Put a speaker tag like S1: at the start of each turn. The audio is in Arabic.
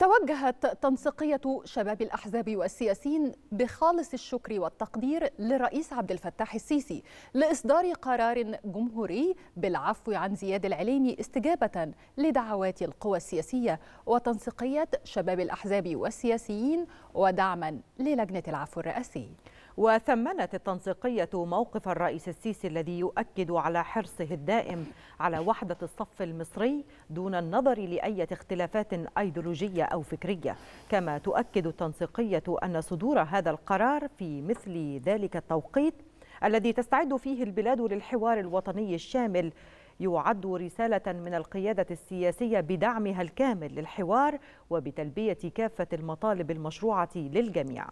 S1: توجهت تنسيقية شباب الأحزاب والسياسيين بخالص الشكر والتقدير للرئيس عبد الفتاح السيسي لإصدار قرار جمهوري بالعفو عن زياد العليمي استجابة لدعوات القوى السياسية وتنسيقية شباب الأحزاب والسياسيين ودعما للجنة العفو الرئاسي
S2: وثمنت التنسيقية موقف الرئيس السيسي الذي يؤكد على حرصه الدائم على وحدة الصف المصري دون النظر لأي اختلافات أيديولوجية أو فكرية كما تؤكد التنسيقية أن صدور هذا القرار في مثل ذلك التوقيت الذي تستعد فيه البلاد للحوار الوطني الشامل يعد رسالة من القيادة السياسية بدعمها الكامل للحوار وبتلبية كافة المطالب المشروعة للجميع